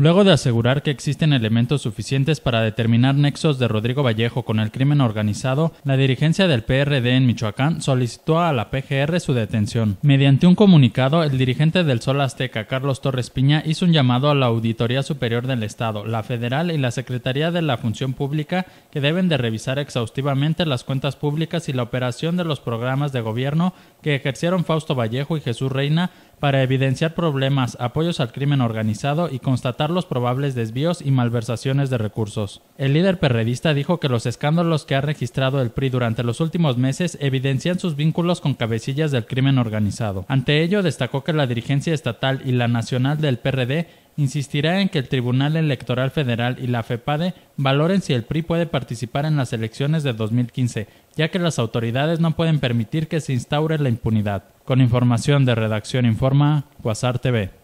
Luego de asegurar que existen elementos suficientes para determinar nexos de Rodrigo Vallejo con el crimen organizado, la dirigencia del PRD en Michoacán solicitó a la PGR su detención. Mediante un comunicado, el dirigente del Sol Azteca, Carlos Torres Piña, hizo un llamado a la Auditoría Superior del Estado, la Federal y la Secretaría de la Función Pública que deben de revisar exhaustivamente las cuentas públicas y la operación de los programas de gobierno que ejercieron Fausto Vallejo y Jesús Reina para evidenciar problemas, apoyos al crimen organizado y constatar los probables desvíos y malversaciones de recursos. El líder perredista dijo que los escándalos que ha registrado el PRI durante los últimos meses evidencian sus vínculos con cabecillas del crimen organizado. Ante ello, destacó que la dirigencia estatal y la nacional del PRD insistirá en que el Tribunal Electoral Federal y la FEPADE valoren si el PRI puede participar en las elecciones de 2015, ya que las autoridades no pueden permitir que se instaure la impunidad. Con información de Redacción Informa, Guasar TV.